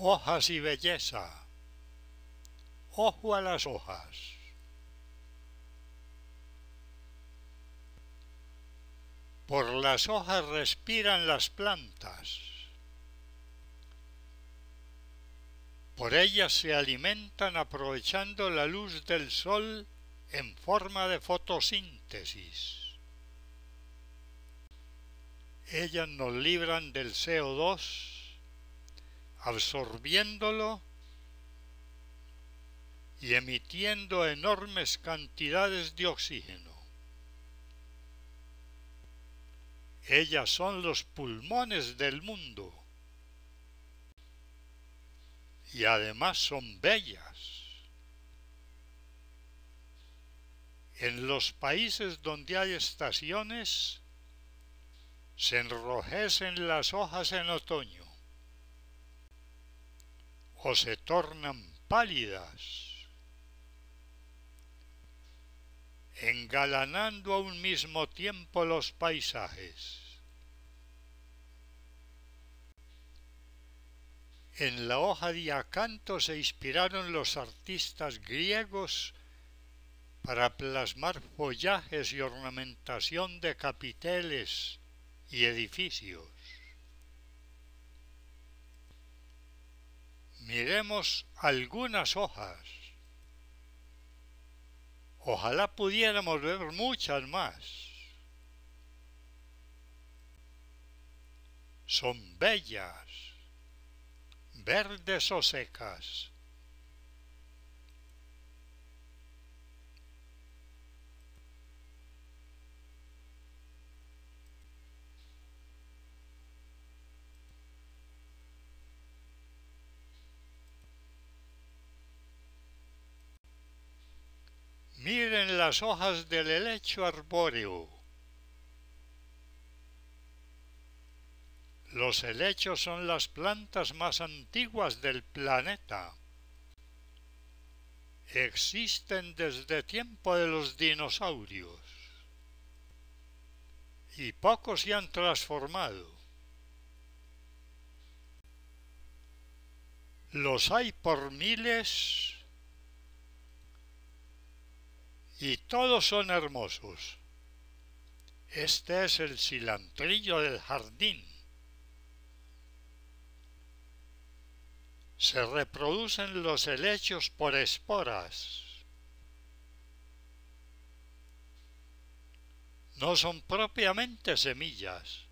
hojas y belleza, ojo a las hojas. Por las hojas respiran las plantas, por ellas se alimentan aprovechando la luz del sol en forma de fotosíntesis. Ellas nos libran del CO2 absorbiéndolo y emitiendo enormes cantidades de oxígeno. Ellas son los pulmones del mundo y además son bellas. En los países donde hay estaciones se enrojecen las hojas en otoño o se tornan pálidas, engalanando a un mismo tiempo los paisajes. En la hoja de acanto se inspiraron los artistas griegos para plasmar follajes y ornamentación de capiteles y edificios. miremos algunas hojas. Ojalá pudiéramos ver muchas más. Son bellas, verdes o secas las hojas del helecho arbóreo. Los helechos son las plantas más antiguas del planeta. Existen desde tiempo de los dinosaurios. Y pocos se han transformado. Los hay por miles y todos son hermosos. Este es el cilantrillo del jardín. Se reproducen los helechos por esporas. No son propiamente semillas,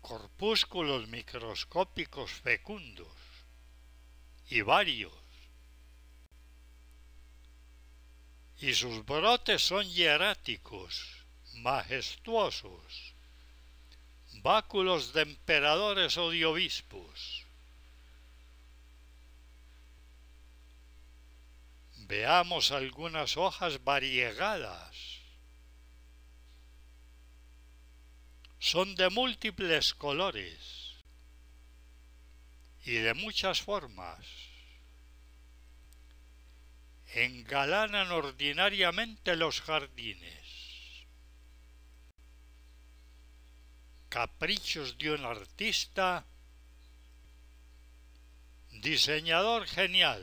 corpúsculos microscópicos fecundos y varios y sus brotes son hieráticos, majestuosos, báculos de emperadores o de obispos. Veamos algunas hojas variegadas. Son de múltiples colores y de muchas formas engalanan ordinariamente los jardines. Caprichos de un artista, diseñador genial.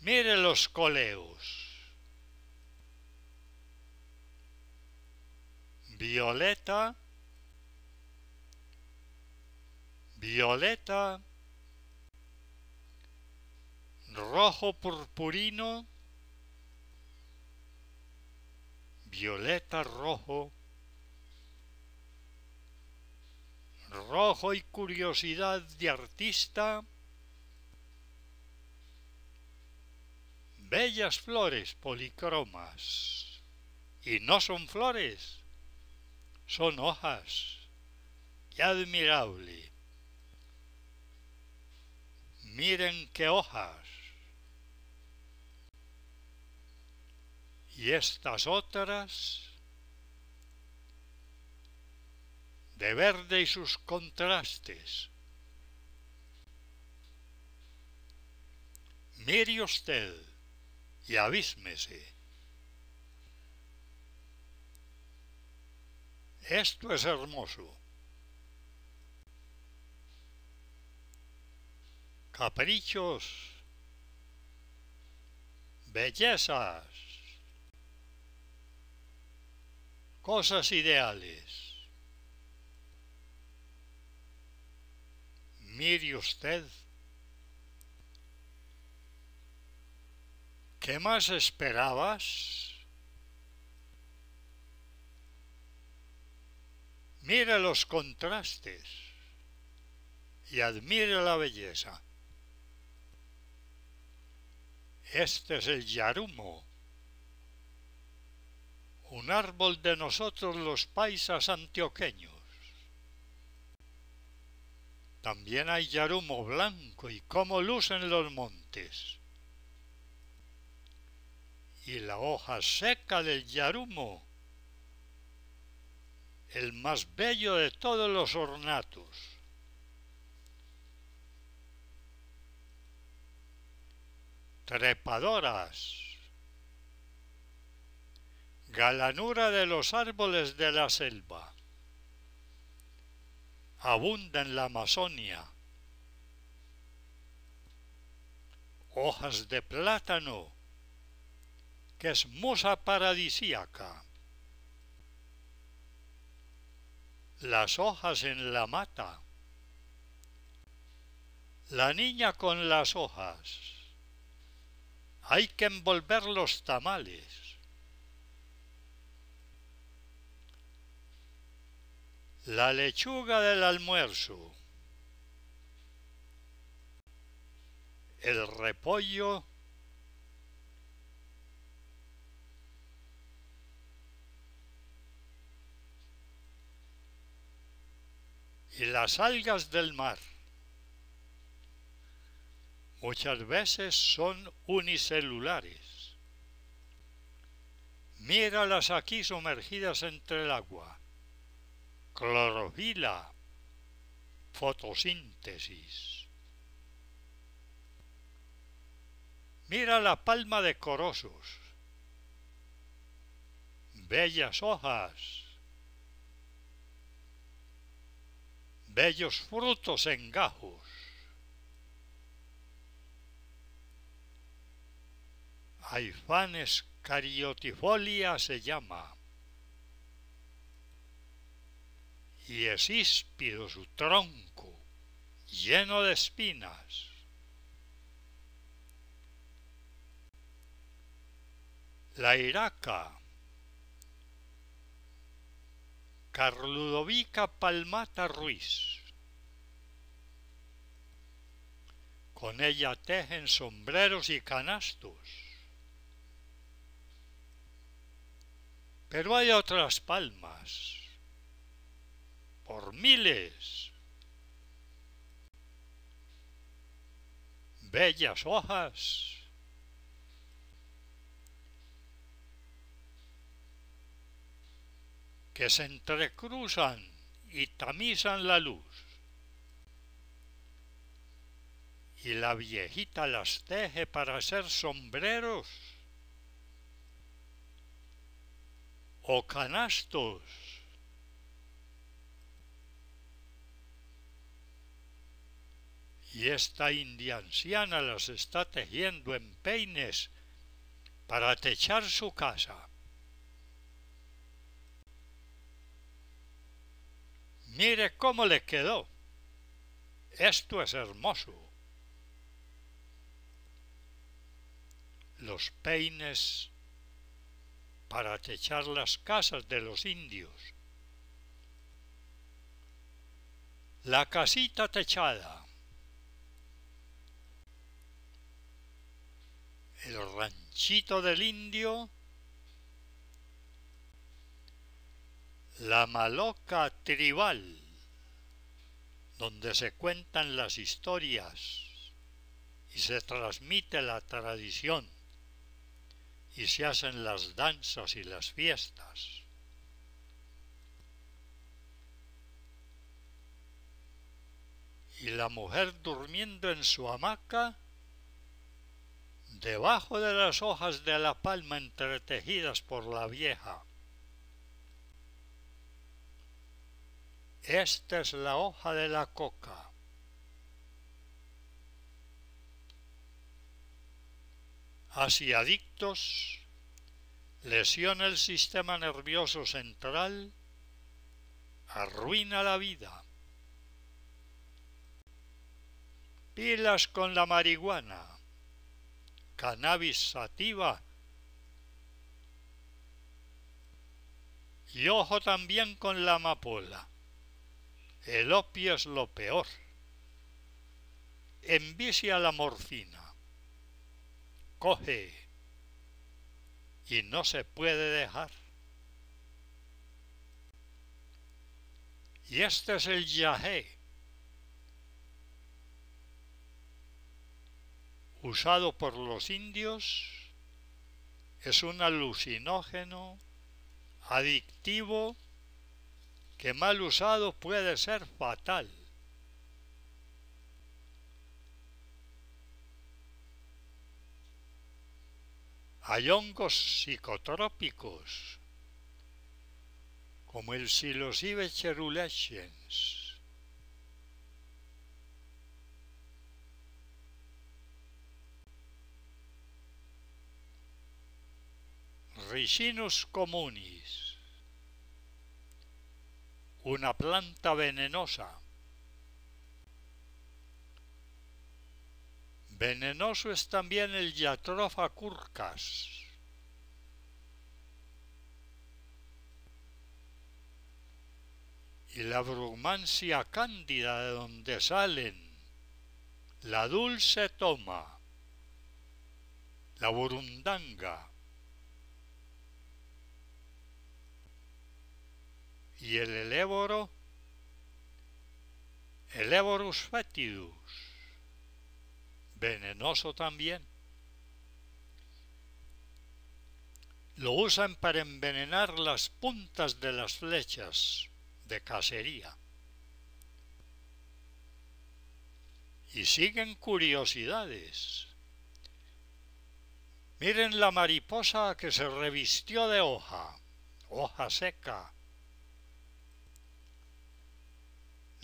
Mire los coleos. Violeta, Violeta, rojo purpurino, violeta rojo, rojo y curiosidad de artista, bellas flores policromas. Y no son flores, son hojas. y admirable! Miren qué hojas. y estas otras de verde y sus contrastes. Mire usted y abísmese. Esto es hermoso. Caprichos, bellezas, cosas ideales. Mire usted, ¿qué más esperabas? Mire los contrastes y admire la belleza. Este es el Yarumo un árbol de nosotros los paisas antioqueños. También hay yarumo blanco y cómo lucen los montes. Y la hoja seca del yarumo, el más bello de todos los ornatos. Trepadoras galanura de los árboles de la selva. Abunda en la Amazonia. Hojas de plátano, que es musa paradisíaca. Las hojas en la mata. La niña con las hojas. Hay que envolver los tamales La lechuga del almuerzo. El repollo. Y las algas del mar. Muchas veces son unicelulares. Míralas aquí sumergidas entre el agua clorofila, fotosíntesis. Mira la palma de corosos bellas hojas, bellos frutos en gajos. Aifanes cariotifolia se llama. y es híspido su tronco, lleno de espinas. La iraca Carludovica Palmata Ruiz. Con ella tejen sombreros y canastos. Pero hay otras palmas por miles. Bellas hojas. que se entrecruzan y tamizan la luz. Y la viejita las teje para hacer sombreros o canastos y esta india anciana las está tejiendo en peines para techar su casa. Mire cómo le quedó. Esto es hermoso. Los peines para techar las casas de los indios. La casita techada. el ranchito del indio, la maloca tribal, donde se cuentan las historias y se transmite la tradición y se hacen las danzas y las fiestas. Y la mujer durmiendo en su hamaca debajo de las hojas de la palma entretejidas por la vieja. Esta es la hoja de la coca. Así adictos, lesiona el sistema nervioso central, arruina la vida. Pilas con la marihuana cannabis sativa. Y ojo también con la amapola. El opio es lo peor. Envicia la morfina. Coge. Y no se puede dejar. Y este es el yahé usado por los indios, es un alucinógeno adictivo que mal usado puede ser fatal. Hay hongos psicotrópicos como el silosive cerulescens ricinus communis, una planta venenosa. Venenoso es también el yatrofa curcas. Y la brumancia cándida de donde salen, la dulce toma, la burundanga, y el eleboro, elevorus fetidus, venenoso también. Lo usan para envenenar las puntas de las flechas de cacería. Y siguen curiosidades. Miren la mariposa que se revistió de hoja, hoja seca,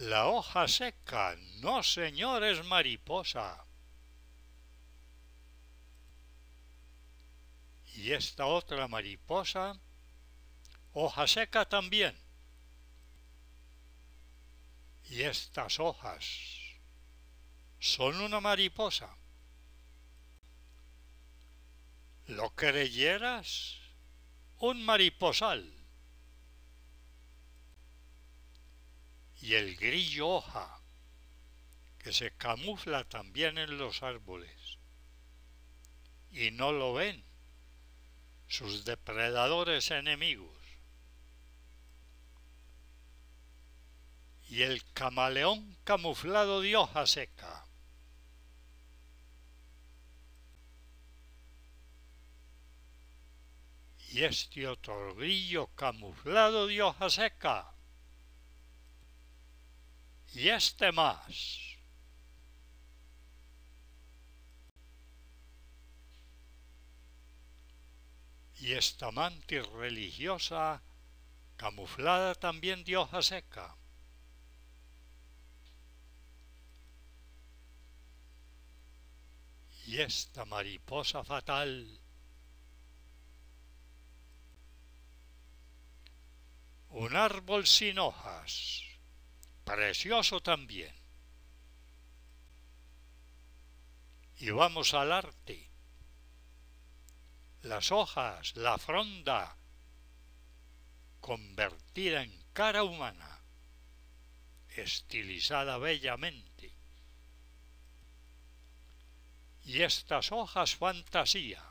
La hoja seca, no señor, es mariposa. Y esta otra mariposa, hoja seca también. Y estas hojas son una mariposa. ¿Lo creyeras? Un mariposal. y el grillo hoja, que se camufla también en los árboles. Y no lo ven sus depredadores enemigos. Y el camaleón camuflado de hoja seca. Y este otro grillo camuflado de hoja seca y este más. Y esta mantis religiosa, camuflada también de hoja seca. Y esta mariposa fatal, un árbol sin hojas precioso también. Y vamos al arte. Las hojas, la fronda, convertida en cara humana, estilizada bellamente. Y estas hojas fantasía.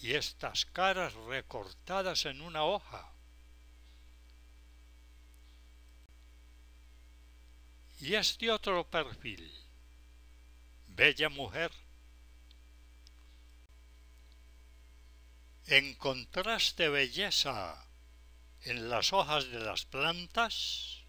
Y estas caras recortadas en una hoja y es otro perfil. Bella mujer. ¿Encontraste belleza en las hojas de las plantas?